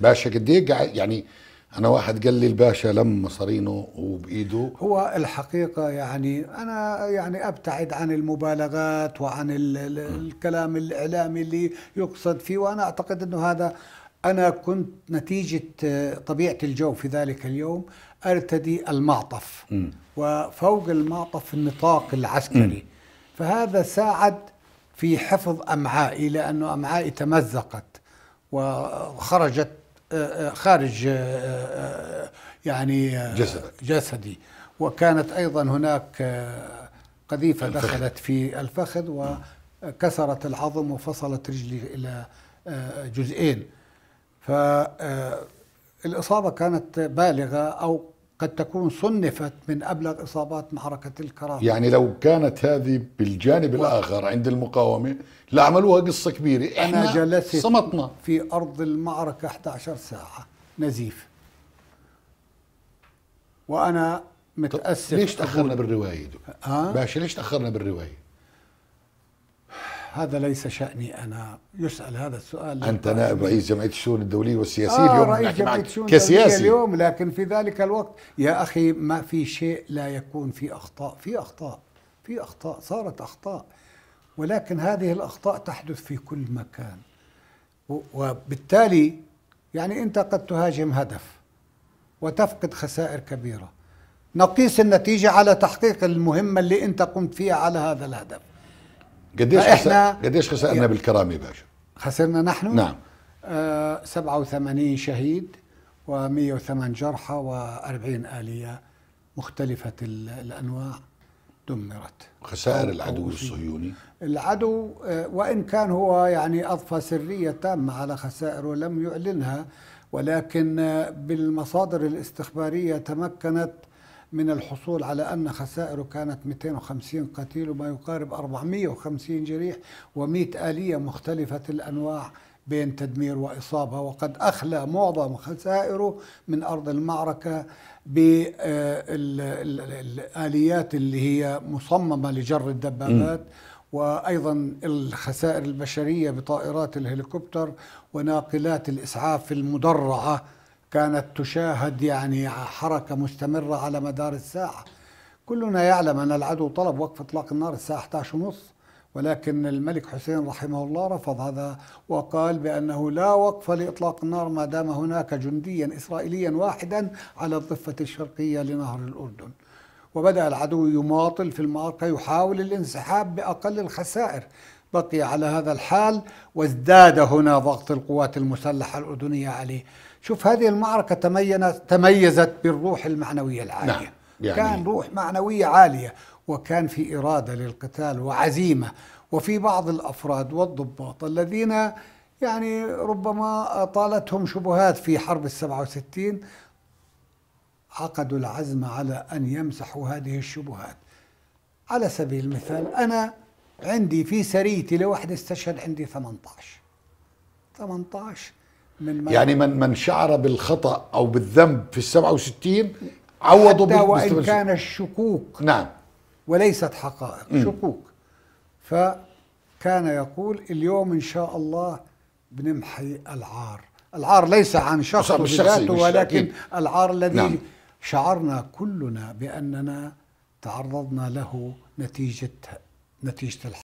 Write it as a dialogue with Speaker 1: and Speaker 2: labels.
Speaker 1: باشا قد ايه يعني انا واحد قال لي الباشا لم مصارينه وبايده هو الحقيقه يعني انا يعني ابتعد عن المبالغات وعن ال ال الكلام الاعلامي اللي يقصد فيه وانا اعتقد انه هذا انا كنت نتيجه آه، طبيعه الجو في ذلك اليوم ارتدي المعطف م. وفوق المعطف النطاق العسكري م. فهذا ساعد في حفظ امعائي لانه امعائي تمزقت وخرجت خارج آه، آه، يعني آه، جسدك. جسدي وكانت أيضا هناك قذيفة الفخذ. دخلت في الفخذ وكسرت العظم وفصلت رجلي إلى جزئين فالإصابة كانت بالغة أو قد تكون صنفت من قبل اصابات معركه الكرامة يعني لو كانت هذه بالجانب و... الآخر عند المقاومة لعملوها قصة كبيرة إحنا أنا جلست صمتنا في أرض المعركة 11 ساعة نزيف وأنا متأسف ليش تأخرنا بالرواية دو؟ باشا ليش تأخرنا بالرواية هذا ليس شأني أنا يسأل هذا السؤال أنت نائب رئيس جمعية الشؤون الدولية والسياسية آه اليوم رئيس جمعية الشؤون كسياسي اليوم لكن في ذلك الوقت يا أخي ما في شيء لا يكون في أخطاء في أخطاء في أخطاء صارت أخطاء ولكن هذه الأخطاء تحدث في كل مكان وبالتالي يعني أنت قد تهاجم هدف وتفقد خسائر كبيرة نقيس النتيجة على تحقيق المهمة اللي أنت قمت فيها على هذا الهدف قديش احنا قديش خسرنا بالكرامه باشا؟ خسرنا نحن؟ نعم آه 87 شهيد و108 جرحى و40 آلية مختلفة الأنواع دمرت خسائر العدو الصهيوني العدو آه، وإن كان هو يعني أضفى سرية تامة على خسائره لم يعلنها ولكن آه، بالمصادر الاستخبارية تمكنت من الحصول على أن خسائره كانت 250 قتيل وما يقارب 450 جريح و100 آلية مختلفة الأنواع بين تدمير وإصابة وقد أخلى معظم خسائره من أرض المعركة بالآليات آه، اللي هي مصممة لجر الدبابات وأيضا الخسائر البشرية بطائرات الهليكوبتر وناقلات الإسعاف المدرعة كانت تشاهد يعني حركة مستمرة على مدار الساعة كلنا يعلم أن العدو طلب وقف إطلاق النار الساعة 11 ونص ولكن الملك حسين رحمه الله رفض هذا وقال بأنه لا وقف لإطلاق النار ما دام هناك جنديا إسرائيليا واحدا على الضفة الشرقية لنهر الأردن وبدأ العدو يماطل في المعركة يحاول الانسحاب بأقل الخسائر بقي على هذا الحال وازداد هنا ضغط القوات المسلحة الأردنية عليه شوف هذه المعركة تميزت, تميزت بالروح المعنوية العالية نعم. يعني كان روح معنوية عالية وكان في إرادة للقتال وعزيمة وفي بعض الأفراد والضباط الذين يعني ربما طالتهم شبهات في حرب السبعة وستين عقدوا العزم على أن يمسحوا هذه الشبهات على سبيل المثال أنا عندي في سريتي لوحدي استشهد عندي 18 18 من من يعني من من شعر بالخطا او بالذنب في ال 67 عوضوا حتى وان كان الشكوك نعم وليست حقائق م. شكوك فكان يقول اليوم ان شاء الله بنمحي العار العار ليس عن شخص بذاته ولكن العار الذي نعم. شعرنا كلنا باننا تعرضنا له نتيجه نتيجة الحرب